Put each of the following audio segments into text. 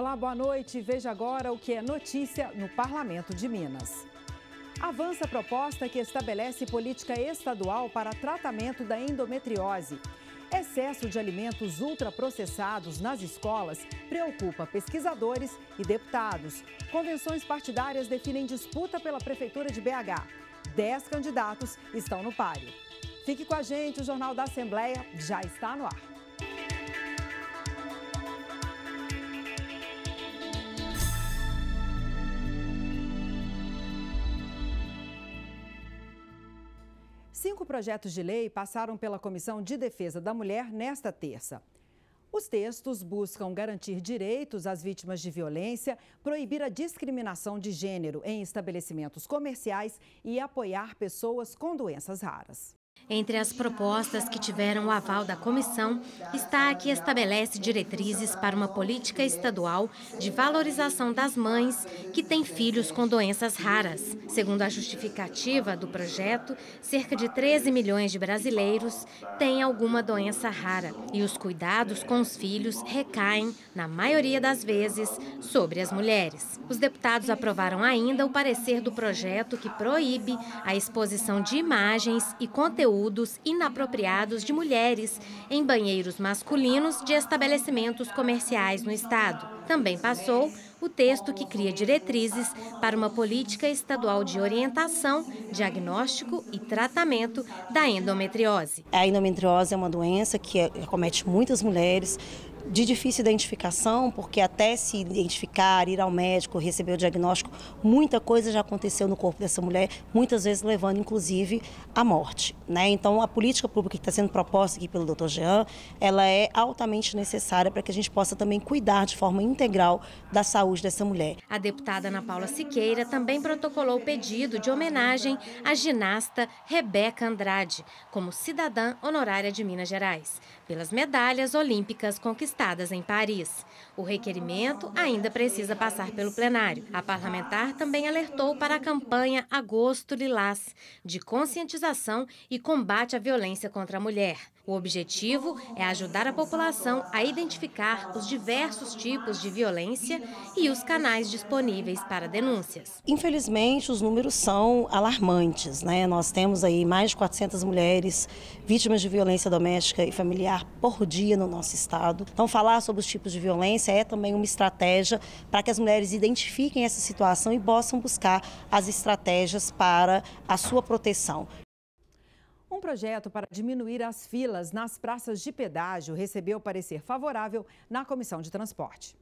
Olá, boa noite. Veja agora o que é notícia no Parlamento de Minas. Avança a proposta que estabelece política estadual para tratamento da endometriose. Excesso de alimentos ultraprocessados nas escolas preocupa pesquisadores e deputados. Convenções partidárias definem disputa pela Prefeitura de BH. Dez candidatos estão no páreo. Fique com a gente, o Jornal da Assembleia já está no ar. Cinco projetos de lei passaram pela Comissão de Defesa da Mulher nesta terça. Os textos buscam garantir direitos às vítimas de violência, proibir a discriminação de gênero em estabelecimentos comerciais e apoiar pessoas com doenças raras. Entre as propostas que tiveram o aval da comissão está a que estabelece diretrizes para uma política estadual de valorização das mães que têm filhos com doenças raras. Segundo a justificativa do projeto, cerca de 13 milhões de brasileiros têm alguma doença rara e os cuidados com os filhos recaem, na maioria das vezes, sobre as mulheres. Os deputados aprovaram ainda o parecer do projeto que proíbe a exposição de imagens e conteúdos conteúdos inapropriados de mulheres em banheiros masculinos de estabelecimentos comerciais no estado. Também passou o texto que cria diretrizes para uma política estadual de orientação, diagnóstico e tratamento da endometriose. A endometriose é uma doença que é- acomete muitas mulheres, de difícil identificação, porque até se identificar, ir ao médico, receber o diagnóstico, muita coisa já aconteceu no corpo dessa mulher, muitas vezes levando inclusive à morte. Né? Então, a política pública que está sendo proposta aqui pelo Dr. Jean, ela é altamente necessária para que a gente possa também cuidar de forma integral da saúde dessa mulher. A deputada Ana Paula Siqueira também protocolou o pedido de homenagem à ginasta Rebeca Andrade, como cidadã honorária de Minas Gerais pelas medalhas olímpicas conquistadas em Paris. O requerimento ainda precisa passar pelo plenário. A parlamentar também alertou para a campanha Agosto Lilás, de conscientização e combate à violência contra a mulher. O objetivo é ajudar a população a identificar os diversos tipos de violência e os canais disponíveis para denúncias. Infelizmente, os números são alarmantes. Né? Nós temos aí mais de 400 mulheres vítimas de violência doméstica e familiar por dia no nosso estado. Então, falar sobre os tipos de violência é também uma estratégia para que as mulheres identifiquem essa situação e possam buscar as estratégias para a sua proteção. Um projeto para diminuir as filas nas praças de pedágio recebeu parecer favorável na Comissão de Transporte.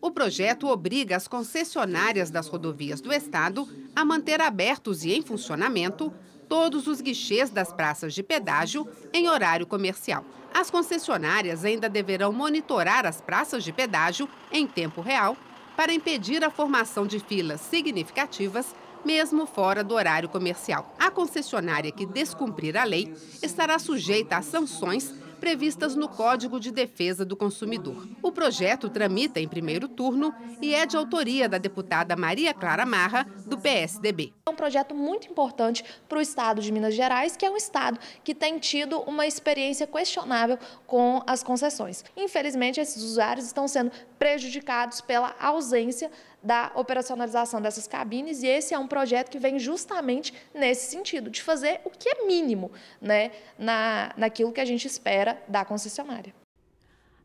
O projeto obriga as concessionárias das rodovias do Estado a manter abertos e em funcionamento todos os guichês das praças de pedágio em horário comercial. As concessionárias ainda deverão monitorar as praças de pedágio em tempo real para impedir a formação de filas significativas mesmo fora do horário comercial. A concessionária que descumprir a lei estará sujeita a sanções previstas no Código de Defesa do Consumidor. O projeto tramita em primeiro turno e é de autoria da deputada Maria Clara Marra, do PSDB. É um projeto muito importante para o estado de Minas Gerais, que é um estado que tem tido uma experiência questionável com as concessões. Infelizmente, esses usuários estão sendo prejudicados pela ausência da operacionalização dessas cabines, e esse é um projeto que vem justamente nesse sentido, de fazer o que é mínimo né, na, naquilo que a gente espera da concessionária.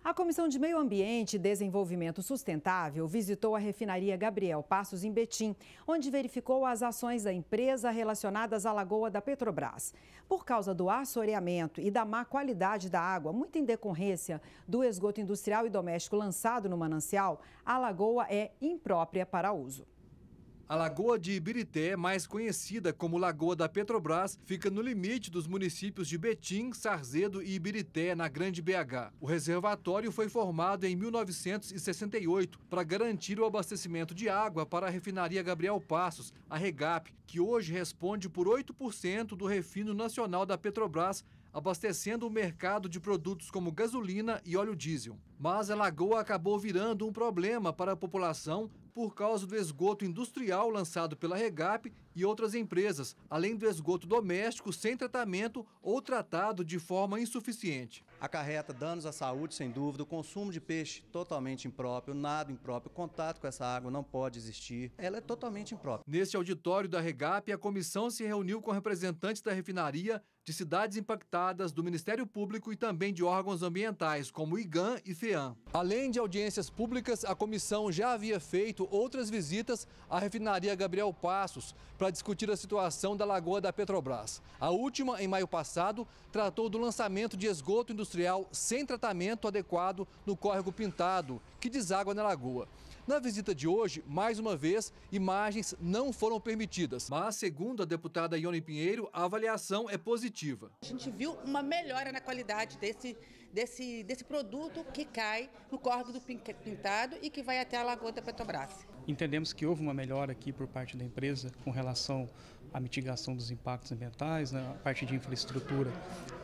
A Comissão de Meio Ambiente e Desenvolvimento Sustentável visitou a refinaria Gabriel Passos em Betim, onde verificou as ações da empresa relacionadas à lagoa da Petrobras. Por causa do assoreamento e da má qualidade da água, muito em decorrência do esgoto industrial e doméstico lançado no manancial, a lagoa é imprópria para uso. A Lagoa de Ibirité, mais conhecida como Lagoa da Petrobras, fica no limite dos municípios de Betim, Sarzedo e Ibirité, na Grande BH. O reservatório foi formado em 1968 para garantir o abastecimento de água para a refinaria Gabriel Passos, a Regap, que hoje responde por 8% do refino nacional da Petrobras, abastecendo o mercado de produtos como gasolina e óleo diesel. Mas a lagoa acabou virando um problema para a população por causa do esgoto industrial lançado pela Regap e outras empresas, além do esgoto doméstico sem tratamento ou tratado de forma insuficiente. Acarreta danos à saúde, sem dúvida, o consumo de peixe totalmente impróprio, nada impróprio, contato com essa água não pode existir, ela é totalmente imprópria. Neste auditório da Regap, a comissão se reuniu com representantes da refinaria de cidades impactadas, do Ministério Público e também de órgãos ambientais, como IGAN e FEAM. Além de audiências públicas, a comissão já havia feito outras visitas à refinaria Gabriel Passos para discutir a situação da lagoa da Petrobras. A última, em maio passado, tratou do lançamento de esgoto industrial sem tratamento adequado no córrego Pintado, que deságua na lagoa. Na visita de hoje, mais uma vez, imagens não foram permitidas. Mas, segundo a deputada Ione Pinheiro, a avaliação é positiva. A gente viu uma melhora na qualidade desse, desse, desse produto que cai no córrego do Pintado e que vai até a Lagoa da Petrobras. Entendemos que houve uma melhora aqui por parte da empresa com relação à mitigação dos impactos ambientais, na né, parte de infraestrutura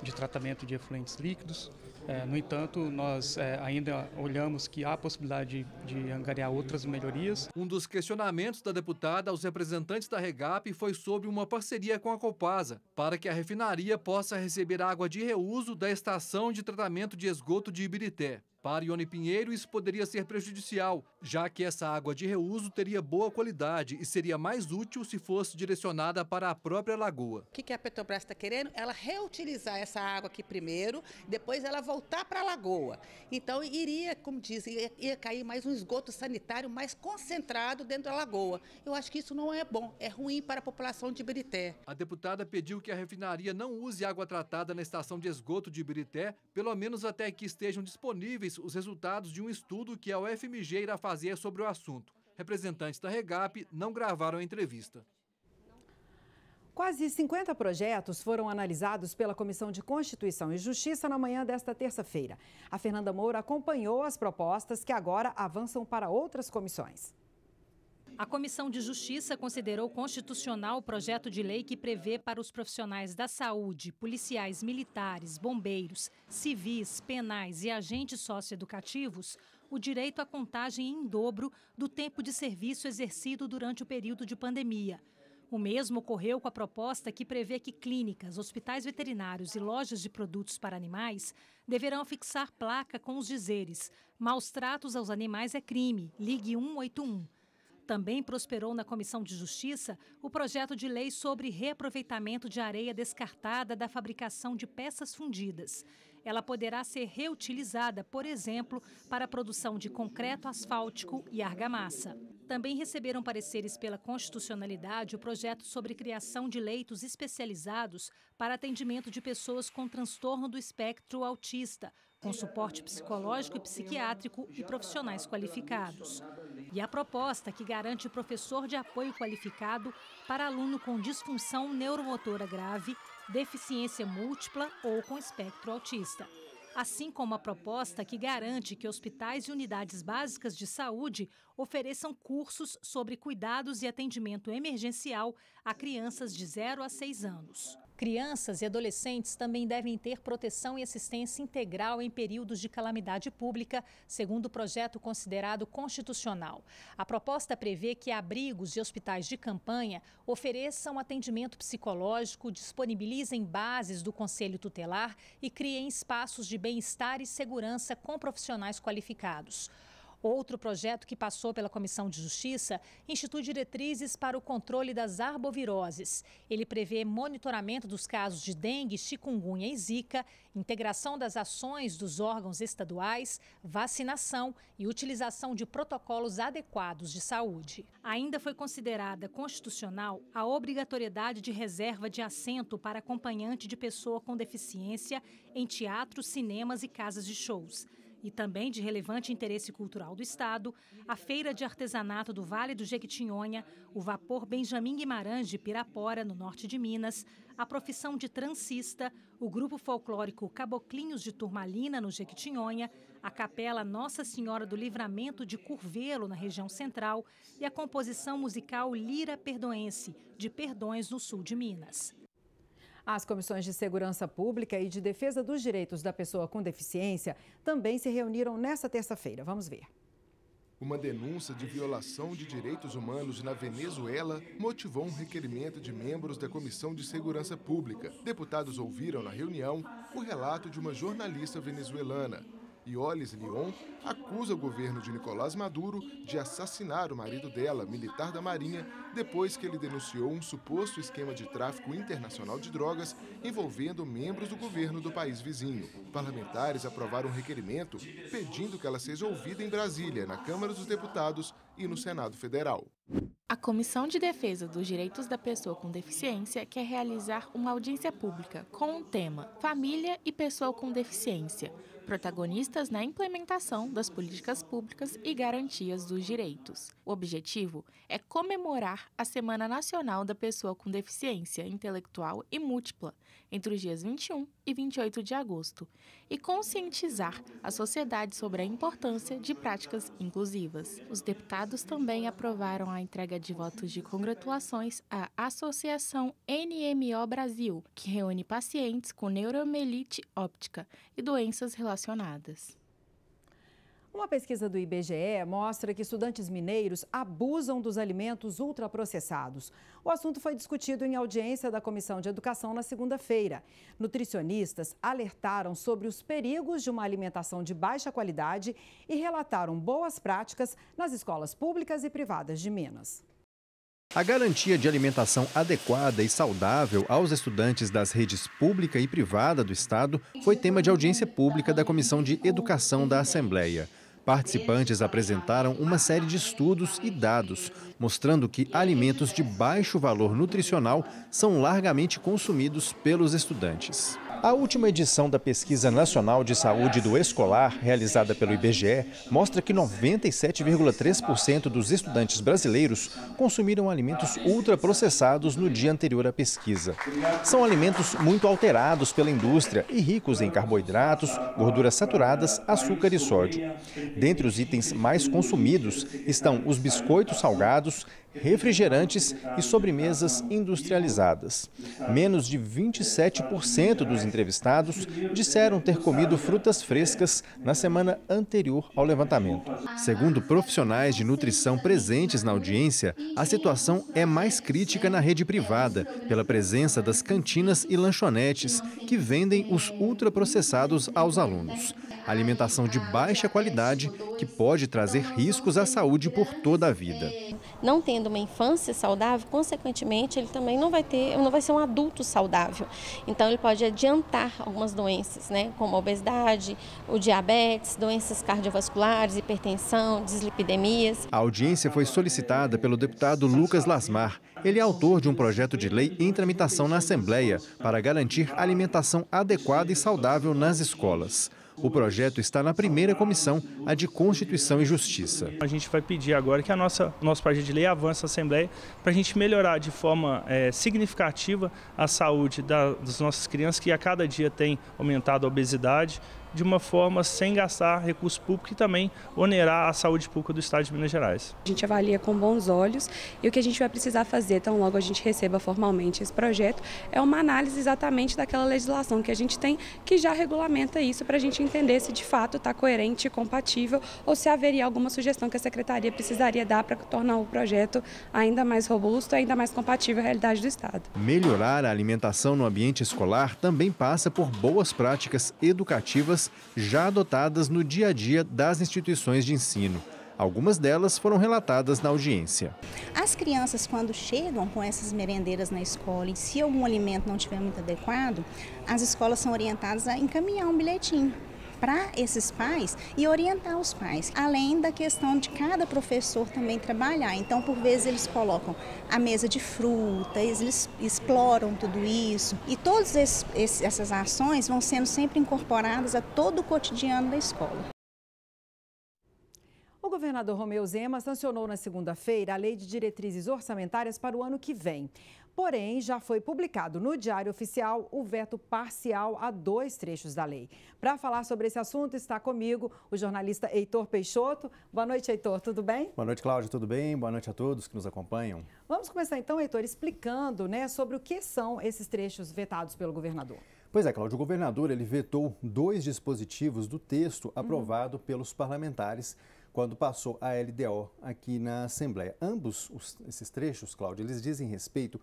de tratamento de efluentes líquidos. É, no entanto, nós é, ainda olhamos que há possibilidade de, de angariar outras melhorias. Um dos questionamentos da deputada aos representantes da Regap foi sobre uma parceria com a Copasa, para que a refinaria possa receber água de reuso da estação de tratamento de esgoto de Ibirité. Para Ione Pinheiro, isso poderia ser prejudicial, já que essa água de reuso teria boa qualidade e seria mais útil se fosse direcionada para a própria lagoa. O que a Petrobras está querendo? Ela reutilizar essa água aqui primeiro, depois ela voltar para a lagoa. Então iria, como dizem, ia, cair mais um esgoto sanitário mais concentrado dentro da lagoa. Eu acho que isso não é bom, é ruim para a população de Ibirité. A deputada pediu que a refinaria não use água tratada na estação de esgoto de Ibirité, pelo menos até que estejam disponíveis os resultados de um estudo que a UFMG irá fazer sobre o assunto. Representantes da REGAP não gravaram a entrevista. Quase 50 projetos foram analisados pela Comissão de Constituição e Justiça na manhã desta terça-feira. A Fernanda Moura acompanhou as propostas que agora avançam para outras comissões. A Comissão de Justiça considerou constitucional o projeto de lei que prevê para os profissionais da saúde, policiais militares, bombeiros, civis, penais e agentes socioeducativos o direito à contagem em dobro do tempo de serviço exercido durante o período de pandemia. O mesmo ocorreu com a proposta que prevê que clínicas, hospitais veterinários e lojas de produtos para animais deverão fixar placa com os dizeres: maus tratos aos animais é crime, ligue 181 também prosperou na Comissão de Justiça o projeto de lei sobre reaproveitamento de areia descartada da fabricação de peças fundidas. Ela poderá ser reutilizada, por exemplo, para a produção de concreto asfáltico e argamassa. Também receberam pareceres pela constitucionalidade o projeto sobre criação de leitos especializados para atendimento de pessoas com transtorno do espectro autista, com suporte psicológico e psiquiátrico e profissionais qualificados. E a proposta que garante o professor de apoio qualificado para aluno com disfunção neuromotora grave, deficiência múltipla ou com espectro autista assim como a proposta que garante que hospitais e unidades básicas de saúde ofereçam cursos sobre cuidados e atendimento emergencial a crianças de 0 a 6 anos. Crianças e adolescentes também devem ter proteção e assistência integral em períodos de calamidade pública, segundo o projeto considerado constitucional. A proposta prevê que abrigos e hospitais de campanha ofereçam atendimento psicológico, disponibilizem bases do conselho tutelar e criem espaços de bem-estar e segurança com profissionais qualificados. Outro projeto que passou pela Comissão de Justiça institui diretrizes para o controle das arboviroses. Ele prevê monitoramento dos casos de dengue, chikungunya e zika, integração das ações dos órgãos estaduais, vacinação e utilização de protocolos adequados de saúde. Ainda foi considerada constitucional a obrigatoriedade de reserva de assento para acompanhante de pessoa com deficiência em teatros, cinemas e casas de shows e também de relevante interesse cultural do Estado, a Feira de Artesanato do Vale do Jequitinhonha, o vapor Benjamin Guimarães de Pirapora, no norte de Minas, a profissão de transista, o grupo folclórico Caboclinhos de Turmalina, no Jequitinhonha, a capela Nossa Senhora do Livramento de Curvelo, na região central, e a composição musical Lira Perdoense, de Perdões, no sul de Minas. As comissões de Segurança Pública e de Defesa dos Direitos da Pessoa com Deficiência também se reuniram nesta terça-feira. Vamos ver. Uma denúncia de violação de direitos humanos na Venezuela motivou um requerimento de membros da Comissão de Segurança Pública. Deputados ouviram na reunião o relato de uma jornalista venezuelana. Iolis Lyon, acusa o governo de Nicolás Maduro de assassinar o marido dela, militar da Marinha, depois que ele denunciou um suposto esquema de tráfico internacional de drogas envolvendo membros do governo do país vizinho. Parlamentares aprovaram um requerimento pedindo que ela seja ouvida em Brasília, na Câmara dos Deputados e no Senado Federal. A Comissão de Defesa dos Direitos da Pessoa com Deficiência quer realizar uma audiência pública com o tema Família e Pessoa com Deficiência protagonistas na implementação das políticas públicas e garantias dos direitos. O objetivo é comemorar a Semana Nacional da Pessoa com Deficiência Intelectual e Múltipla, entre os dias 21 e 28 de agosto, e conscientizar a sociedade sobre a importância de práticas inclusivas. Os deputados também aprovaram a entrega de votos de congratulações à Associação NMO Brasil, que reúne pacientes com neuromelite óptica e doenças relacionadas relacionadas. Uma pesquisa do IBGE mostra que estudantes mineiros abusam dos alimentos ultraprocessados. O assunto foi discutido em audiência da Comissão de Educação na segunda-feira. Nutricionistas alertaram sobre os perigos de uma alimentação de baixa qualidade e relataram boas práticas nas escolas públicas e privadas de Minas. A garantia de alimentação adequada e saudável aos estudantes das redes pública e privada do Estado foi tema de audiência pública da Comissão de Educação da Assembleia. Participantes apresentaram uma série de estudos e dados, mostrando que alimentos de baixo valor nutricional são largamente consumidos pelos estudantes. A última edição da Pesquisa Nacional de Saúde do Escolar, realizada pelo IBGE, mostra que 97,3% dos estudantes brasileiros consumiram alimentos ultraprocessados no dia anterior à pesquisa. São alimentos muito alterados pela indústria e ricos em carboidratos, gorduras saturadas, açúcar e sódio. Dentre os itens mais consumidos estão os biscoitos salgados, refrigerantes e sobremesas industrializadas. Menos de 27% dos entrevistados disseram ter comido frutas frescas na semana anterior ao levantamento. Segundo profissionais de nutrição presentes na audiência, a situação é mais crítica na rede privada, pela presença das cantinas e lanchonetes que vendem os ultraprocessados aos alunos alimentação de baixa qualidade que pode trazer riscos à saúde por toda a vida. Não tendo uma infância saudável, consequentemente, ele também não vai ter, não vai ser um adulto saudável. Então ele pode adiantar algumas doenças, né, como a obesidade, o diabetes, doenças cardiovasculares, hipertensão, dislipidemias. A audiência foi solicitada pelo deputado Lucas Lasmar. Ele é autor de um projeto de lei em tramitação na Assembleia para garantir alimentação adequada e saudável nas escolas. O projeto está na primeira comissão, a de Constituição e Justiça. A gente vai pedir agora que a nossa nosso projeto de lei avance na Assembleia para a gente melhorar de forma é, significativa a saúde da, das nossas crianças, que a cada dia tem aumentado a obesidade de uma forma sem gastar recurso público e também onerar a saúde pública do Estado de Minas Gerais. A gente avalia com bons olhos e o que a gente vai precisar fazer, tão logo a gente receba formalmente esse projeto, é uma análise exatamente daquela legislação que a gente tem que já regulamenta isso para a gente entender se de fato está coerente e compatível ou se haveria alguma sugestão que a Secretaria precisaria dar para tornar o projeto ainda mais robusto, ainda mais compatível à realidade do Estado. Melhorar a alimentação no ambiente escolar também passa por boas práticas educativas já adotadas no dia a dia das instituições de ensino. Algumas delas foram relatadas na audiência. As crianças, quando chegam com essas merendeiras na escola e se algum alimento não estiver muito adequado, as escolas são orientadas a encaminhar um bilhetinho para esses pais e orientar os pais, além da questão de cada professor também trabalhar. Então, por vezes, eles colocam a mesa de fruta, eles exploram tudo isso e todas essas ações vão sendo sempre incorporadas a todo o cotidiano da escola. O governador Romeu Zema sancionou na segunda-feira a Lei de Diretrizes Orçamentárias para o ano que vem. Porém, já foi publicado no Diário Oficial o veto parcial a dois trechos da lei. Para falar sobre esse assunto, está comigo o jornalista Heitor Peixoto. Boa noite, Heitor, tudo bem? Boa noite, Cláudia, tudo bem? Boa noite a todos que nos acompanham. Vamos começar então, Heitor, explicando né, sobre o que são esses trechos vetados pelo governador. Pois é, Cláudio, o governador ele vetou dois dispositivos do texto uhum. aprovado uhum. pelos parlamentares quando passou a LDO aqui na Assembleia. Ambos os, esses trechos, Cláudio, eles dizem respeito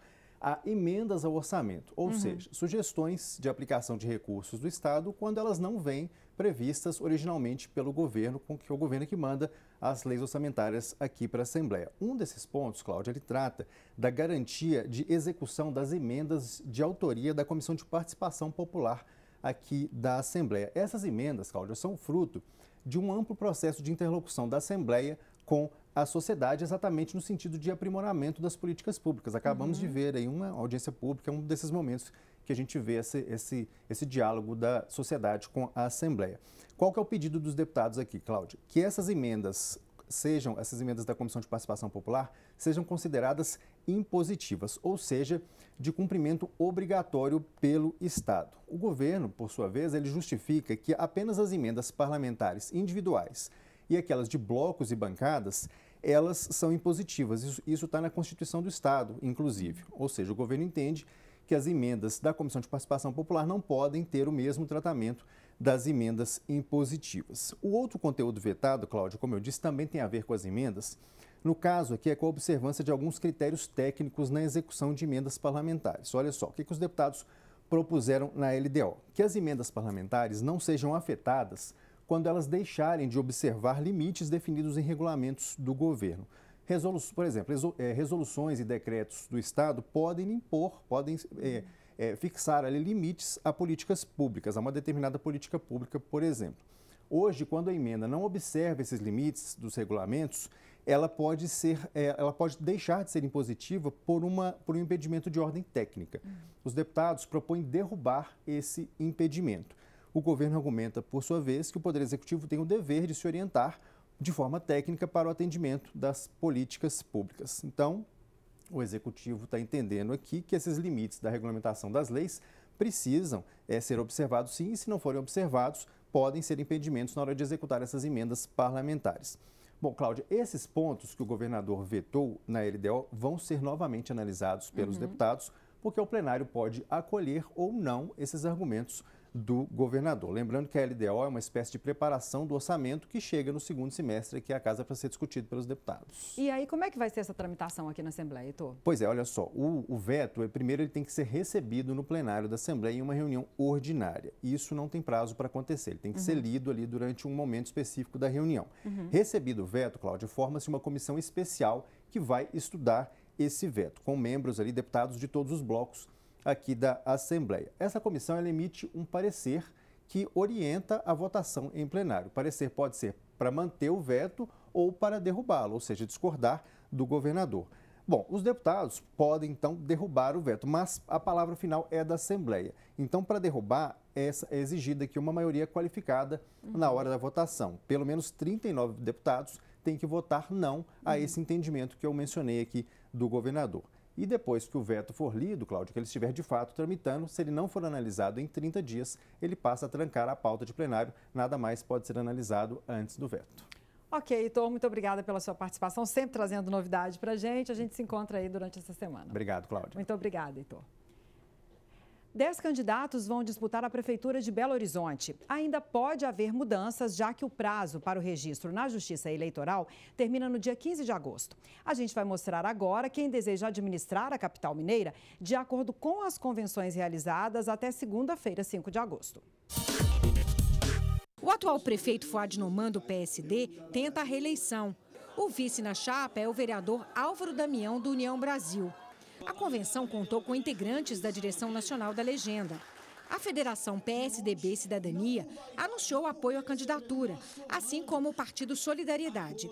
a emendas ao orçamento, ou uhum. seja, sugestões de aplicação de recursos do Estado quando elas não vêm previstas originalmente pelo governo, com que é o governo é que manda as leis orçamentárias aqui para a Assembleia. Um desses pontos, Cláudia, ele trata da garantia de execução das emendas de autoria da Comissão de Participação Popular aqui da Assembleia. Essas emendas, Cláudia, são fruto de um amplo processo de interlocução da Assembleia com a sociedade exatamente no sentido de aprimoramento das políticas públicas. Acabamos uhum. de ver aí uma audiência pública, é um desses momentos que a gente vê esse, esse, esse diálogo da sociedade com a Assembleia. Qual que é o pedido dos deputados aqui, cláudio Que essas emendas sejam, essas emendas da Comissão de Participação Popular, sejam consideradas impositivas, ou seja, de cumprimento obrigatório pelo Estado. O governo, por sua vez, ele justifica que apenas as emendas parlamentares individuais e aquelas de blocos e bancadas, elas são impositivas. Isso está na Constituição do Estado, inclusive. Ou seja, o governo entende que as emendas da Comissão de Participação Popular não podem ter o mesmo tratamento das emendas impositivas. O outro conteúdo vetado, Cláudio, como eu disse, também tem a ver com as emendas. No caso aqui é com a observância de alguns critérios técnicos na execução de emendas parlamentares. Olha só, o que, que os deputados propuseram na LDO? Que as emendas parlamentares não sejam afetadas quando elas deixarem de observar limites definidos em regulamentos do governo. Resolu por exemplo, eh, resoluções e decretos do Estado podem impor, podem é, é, fixar ali limites a políticas públicas, a uma determinada política pública, por exemplo. Hoje, quando a emenda não observa esses limites dos regulamentos, ela pode ser, ela pode deixar de ser impositiva por, uma, por um impedimento de ordem técnica. Uhum. Os deputados propõem derrubar esse impedimento. O governo argumenta, por sua vez, que o Poder Executivo tem o dever de se orientar de forma técnica para o atendimento das políticas públicas. Então, o Executivo está entendendo aqui que esses limites da regulamentação das leis precisam é, ser observados sim, e se não forem observados, podem ser impedimentos na hora de executar essas emendas parlamentares. Bom, Cláudia, esses pontos que o governador vetou na LDO vão ser novamente analisados pelos uhum. deputados, porque o plenário pode acolher ou não esses argumentos do governador. Lembrando que a LDO é uma espécie de preparação do orçamento que chega no segundo semestre aqui à é casa para ser discutido pelos deputados. E aí, como é que vai ser essa tramitação aqui na Assembleia, Heitor? Pois é, olha só, o, o veto, é, primeiro, ele tem que ser recebido no plenário da Assembleia em uma reunião ordinária. Isso não tem prazo para acontecer, ele tem que uhum. ser lido ali durante um momento específico da reunião. Uhum. Recebido o veto, Cláudia, forma-se uma comissão especial que vai estudar esse veto, com membros ali, deputados de todos os blocos aqui da Assembleia. Essa comissão emite um parecer que orienta a votação em plenário. O parecer pode ser para manter o veto ou para derrubá-lo, ou seja, discordar do governador. Bom, os deputados podem então derrubar o veto, mas a palavra final é da Assembleia. Então, para derrubar, é exigida aqui uma maioria qualificada na hora da votação. Pelo menos 39 deputados têm que votar não a uhum. esse entendimento que eu mencionei aqui do governador. E depois que o veto for lido, Cláudio, que ele estiver de fato tramitando, se ele não for analisado em 30 dias, ele passa a trancar a pauta de plenário. Nada mais pode ser analisado antes do veto. Ok, Heitor, muito obrigada pela sua participação, sempre trazendo novidade para a gente. A gente se encontra aí durante essa semana. Obrigado, Cláudio. Muito obrigada, Heitor. Dez candidatos vão disputar a Prefeitura de Belo Horizonte. Ainda pode haver mudanças, já que o prazo para o registro na Justiça Eleitoral termina no dia 15 de agosto. A gente vai mostrar agora quem deseja administrar a capital mineira de acordo com as convenções realizadas até segunda-feira, 5 de agosto. O atual prefeito Fuad Noman, do PSD, tenta a reeleição. O vice na chapa é o vereador Álvaro Damião, do União Brasil. A convenção contou com integrantes da Direção Nacional da Legenda. A Federação PSDB Cidadania anunciou apoio à candidatura, assim como o Partido Solidariedade.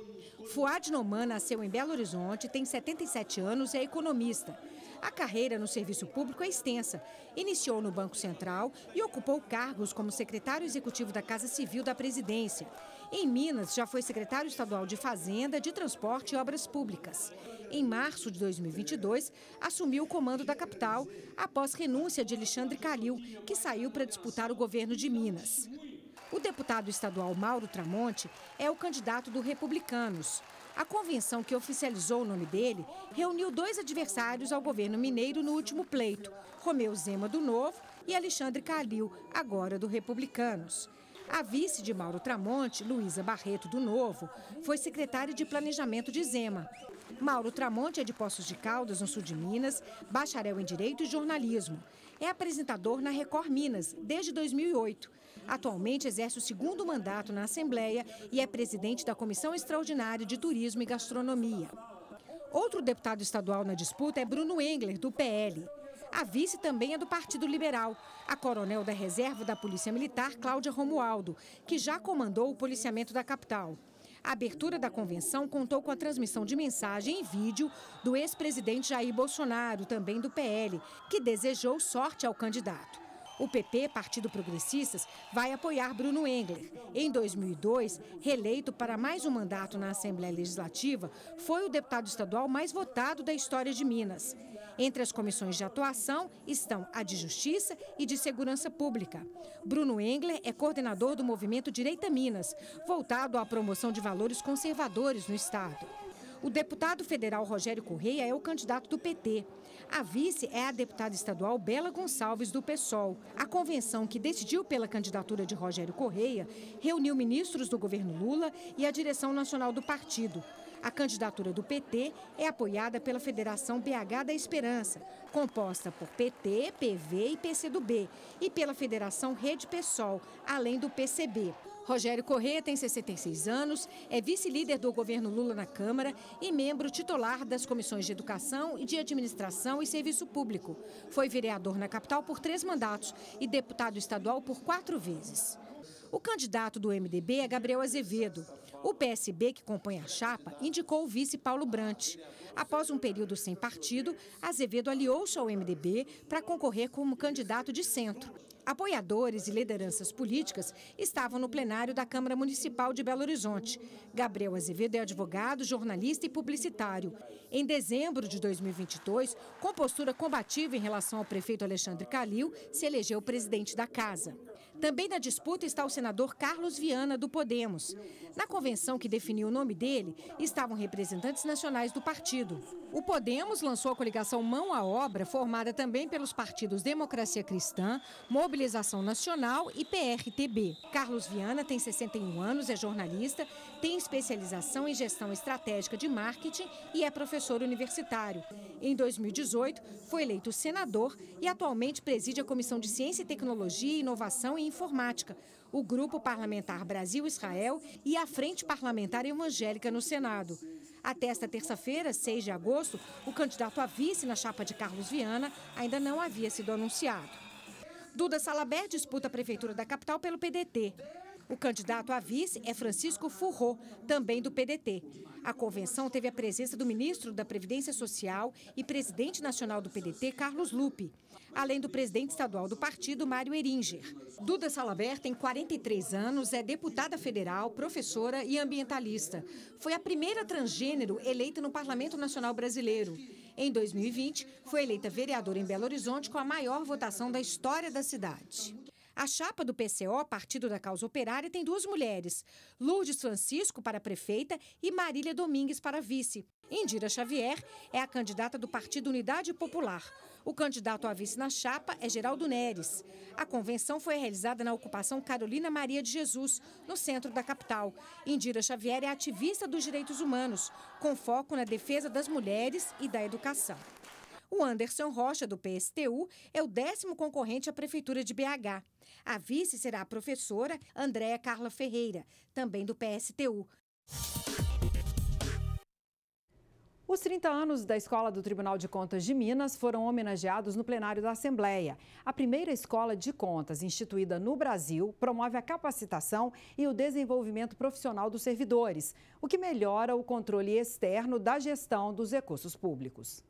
Fuad Noman nasceu em Belo Horizonte, tem 77 anos e é economista. A carreira no serviço público é extensa. Iniciou no Banco Central e ocupou cargos como secretário executivo da Casa Civil da Presidência. Em Minas, já foi secretário estadual de Fazenda, de Transporte e Obras Públicas. Em março de 2022, assumiu o comando da capital após renúncia de Alexandre Calil, que saiu para disputar o governo de Minas. O deputado estadual Mauro Tramonte é o candidato do Republicanos. A convenção que oficializou o nome dele reuniu dois adversários ao governo mineiro no último pleito: Romeu Zema do Novo e Alexandre Calil, agora do Republicanos. A vice de Mauro Tramonte, Luísa Barreto do Novo, foi secretária de Planejamento de Zema. Mauro Tramonte é de Poços de Caldas, no sul de Minas, bacharel em Direito e Jornalismo. É apresentador na Record Minas desde 2008. Atualmente exerce o segundo mandato na Assembleia e é presidente da Comissão Extraordinária de Turismo e Gastronomia. Outro deputado estadual na disputa é Bruno Engler, do PL. A vice também é do Partido Liberal, a coronel da reserva da Polícia Militar, Cláudia Romualdo, que já comandou o policiamento da capital. A abertura da convenção contou com a transmissão de mensagem e vídeo do ex-presidente Jair Bolsonaro, também do PL, que desejou sorte ao candidato. O PP, Partido Progressistas, vai apoiar Bruno Engler. Em 2002, reeleito para mais um mandato na Assembleia Legislativa, foi o deputado estadual mais votado da história de Minas. Entre as comissões de atuação estão a de Justiça e de Segurança Pública. Bruno Engler é coordenador do movimento Direita Minas, voltado à promoção de valores conservadores no Estado. O deputado federal Rogério Correia é o candidato do PT. A vice é a deputada estadual Bela Gonçalves, do PSOL. A convenção que decidiu pela candidatura de Rogério Correia reuniu ministros do governo Lula e a direção nacional do partido. A candidatura do PT é apoiada pela Federação BH da Esperança, composta por PT, PV e PCdoB, e pela Federação Rede Pessoal, além do PCB. Rogério Corrêa tem 66 anos, é vice-líder do governo Lula na Câmara e membro titular das comissões de Educação e de Administração e Serviço Público. Foi vereador na capital por três mandatos e deputado estadual por quatro vezes. O candidato do MDB é Gabriel Azevedo. O PSB, que compõe a chapa, indicou o vice Paulo Brant. Após um período sem partido, Azevedo aliou-se ao MDB para concorrer como candidato de centro. Apoiadores e lideranças políticas estavam no plenário da Câmara Municipal de Belo Horizonte. Gabriel Azevedo é advogado, jornalista e publicitário. Em dezembro de 2022, com postura combativa em relação ao prefeito Alexandre Calil, se elegeu presidente da casa. Também na disputa está o senador Carlos Viana, do Podemos. Na convenção que definiu o nome dele, estavam representantes nacionais do partido. O Podemos lançou a coligação Mão à Obra, formada também pelos partidos Democracia Cristã, Mobilização Nacional e PRTB. Carlos Viana tem 61 anos, é jornalista, tem especialização em gestão estratégica de marketing e é professor universitário. Em 2018, foi eleito senador e atualmente preside a Comissão de Ciência e Tecnologia, Inovação e Informática, o Grupo Parlamentar Brasil-Israel e a Frente Parlamentar Evangélica no Senado. Até esta terça-feira, 6 de agosto, o candidato a vice na chapa de Carlos Viana ainda não havia sido anunciado. Duda Salabert disputa a prefeitura da capital pelo PDT. O candidato a vice é Francisco Furro, também do PDT. A convenção teve a presença do ministro da Previdência Social e presidente nacional do PDT, Carlos Lupe, além do presidente estadual do partido, Mário Eringer. Duda Salabert tem 43 anos, é deputada federal, professora e ambientalista. Foi a primeira transgênero eleita no Parlamento Nacional Brasileiro. Em 2020, foi eleita vereadora em Belo Horizonte com a maior votação da história da cidade. A chapa do PCO, Partido da Causa Operária, tem duas mulheres: Lourdes Francisco para prefeita e Marília Domingues para vice. Indira Xavier é a candidata do Partido Unidade Popular. O candidato a vice na chapa é Geraldo Neres. A convenção foi realizada na ocupação Carolina Maria de Jesus, no centro da capital. Indira Xavier é ativista dos direitos humanos, com foco na defesa das mulheres e da educação. O Anderson Rocha, do PSTU, é o décimo concorrente à Prefeitura de BH. A vice será a professora Andréa Carla Ferreira, também do PSTU. Os 30 anos da Escola do Tribunal de Contas de Minas foram homenageados no plenário da Assembleia. A primeira escola de contas instituída no Brasil promove a capacitação e o desenvolvimento profissional dos servidores, o que melhora o controle externo da gestão dos recursos públicos.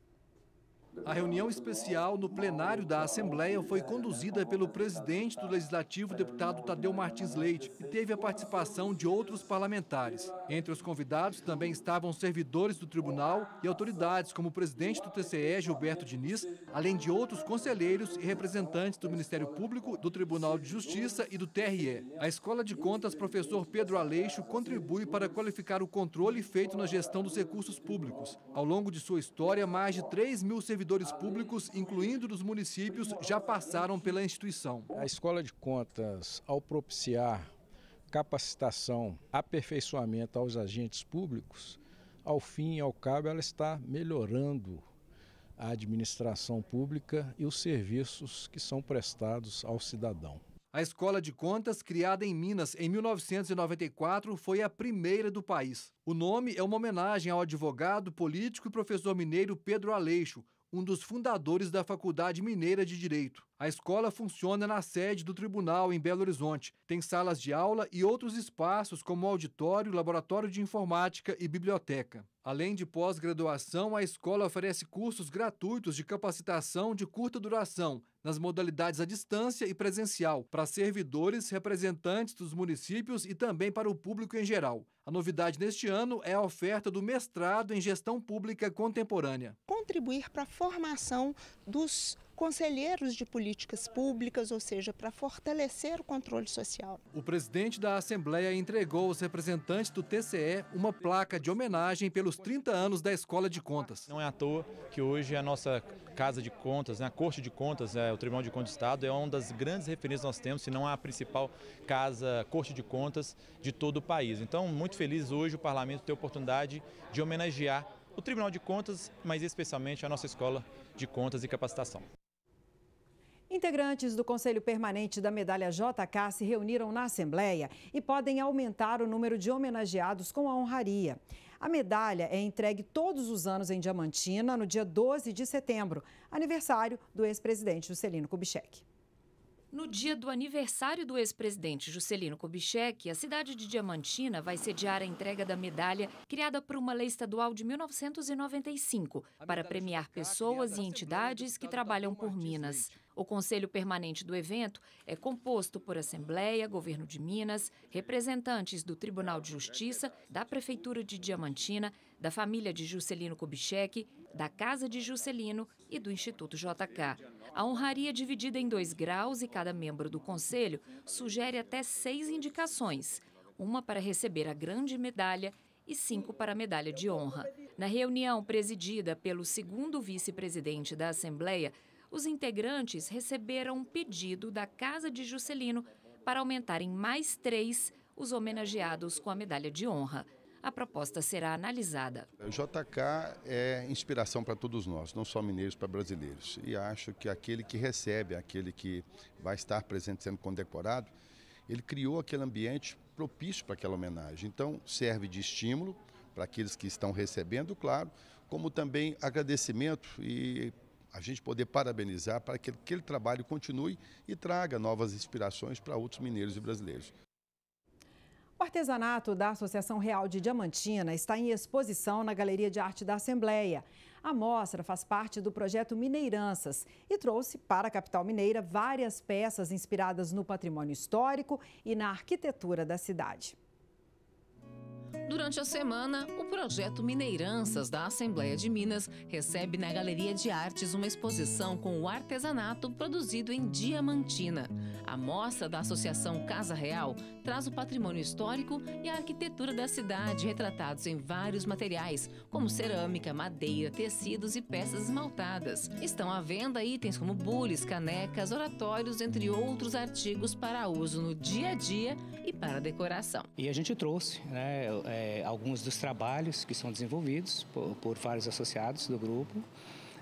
A reunião especial no plenário da Assembleia foi conduzida pelo presidente do Legislativo, deputado Tadeu Martins Leite, e teve a participação de outros parlamentares. Entre os convidados também estavam servidores do tribunal e autoridades, como o presidente do TCE, Gilberto Diniz, além de outros conselheiros e representantes do Ministério Público, do Tribunal de Justiça e do TRE. A Escola de Contas, professor Pedro Aleixo, contribui para qualificar o controle feito na gestão dos recursos públicos. Ao longo de sua história, mais de 3 mil servidores servidores públicos, incluindo dos municípios, já passaram pela instituição. A Escola de Contas, ao propiciar capacitação, aperfeiçoamento aos agentes públicos, ao fim e ao cabo, ela está melhorando a administração pública e os serviços que são prestados ao cidadão. A Escola de Contas, criada em Minas em 1994, foi a primeira do país. O nome é uma homenagem ao advogado, político e professor mineiro Pedro Aleixo, um dos fundadores da Faculdade Mineira de Direito. A escola funciona na sede do tribunal em Belo Horizonte. Tem salas de aula e outros espaços como auditório, laboratório de informática e biblioteca. Além de pós-graduação, a escola oferece cursos gratuitos de capacitação de curta duração, nas modalidades à distância e presencial, para servidores, representantes dos municípios e também para o público em geral. A novidade neste ano é a oferta do mestrado em Gestão Pública Contemporânea. Contribuir para a formação dos conselheiros de políticas públicas, ou seja, para fortalecer o controle social. O presidente da Assembleia entregou aos representantes do TCE uma placa de homenagem pelos 30 anos da Escola de Contas. Não é à toa que hoje a nossa Casa de Contas, né, a Corte de Contas, é, o Tribunal de Contas do Estado, é uma das grandes referências que nós temos, se não a principal casa, Corte de Contas de todo o país. Então, muito feliz hoje o parlamento ter a oportunidade de homenagear o Tribunal de Contas, mas especialmente a nossa Escola de Contas e Capacitação. Integrantes do Conselho Permanente da Medalha JK se reuniram na Assembleia e podem aumentar o número de homenageados com a honraria. A medalha é entregue todos os anos em Diamantina, no dia 12 de setembro, aniversário do ex-presidente Juscelino Kubitschek. No dia do aniversário do ex-presidente Juscelino Kubitschek, a cidade de Diamantina vai sediar a entrega da medalha criada por uma lei estadual de 1995 para premiar pessoas e entidades que trabalham por Minas. O Conselho Permanente do evento é composto por Assembleia, Governo de Minas, representantes do Tribunal de Justiça, da Prefeitura de Diamantina, da família de Juscelino Kubitschek, da Casa de Juscelino e do Instituto JK. A honraria é dividida em dois graus e cada membro do Conselho sugere até seis indicações, uma para receber a grande medalha e cinco para a medalha de honra. Na reunião presidida pelo segundo vice-presidente da Assembleia, os integrantes receberam um pedido da Casa de Juscelino para aumentar em mais três os homenageados com a medalha de honra. A proposta será analisada. O JK é inspiração para todos nós, não só mineiros, para brasileiros. E acho que aquele que recebe, aquele que vai estar presente sendo condecorado, ele criou aquele ambiente propício para aquela homenagem. Então, serve de estímulo para aqueles que estão recebendo, claro, como também agradecimento e a gente poder parabenizar para que aquele trabalho continue e traga novas inspirações para outros mineiros e brasileiros. O artesanato da Associação Real de Diamantina está em exposição na Galeria de Arte da Assembleia. A mostra faz parte do projeto Mineiranças e trouxe para a capital mineira várias peças inspiradas no patrimônio histórico e na arquitetura da cidade. Durante a semana, o projeto Mineiranças da Assembleia de Minas recebe na Galeria de Artes uma exposição com o artesanato produzido em Diamantina. A mostra da Associação Casa Real traz o patrimônio histórico e a arquitetura da cidade retratados em vários materiais, como cerâmica, madeira, tecidos e peças esmaltadas. Estão à venda itens como bules, canecas, oratórios, entre outros artigos para uso no dia a dia e para decoração. E a gente trouxe, né? É eh, alguns dos trabalhos que são desenvolvidos por, por vários associados do grupo.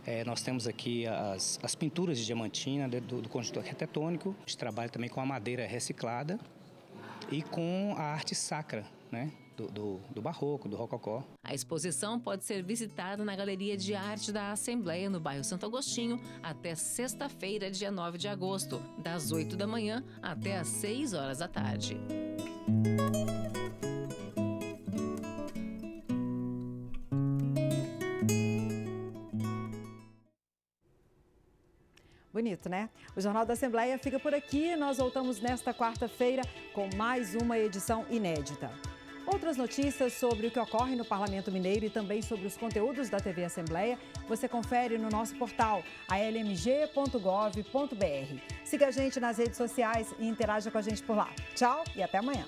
É, nós temos aqui as, as pinturas de diamantina do, do conjunto arquitetônico. A gente trabalha também com a madeira reciclada e com a arte sacra, né? Do, do, do, barroco, do rococó. A exposição pode ser visitada na Galeria de Arte da Assembleia, no bairro Santo Agostinho, até sexta-feira, dia 9 de agosto, das 8 da manhã até às 6 horas da tarde. né? O Jornal da Assembleia fica por aqui. Nós voltamos nesta quarta-feira com mais uma edição inédita. Outras notícias sobre o que ocorre no Parlamento Mineiro e também sobre os conteúdos da TV Assembleia, você confere no nosso portal almg.gov.br. Siga a gente nas redes sociais e interaja com a gente por lá. Tchau e até amanhã.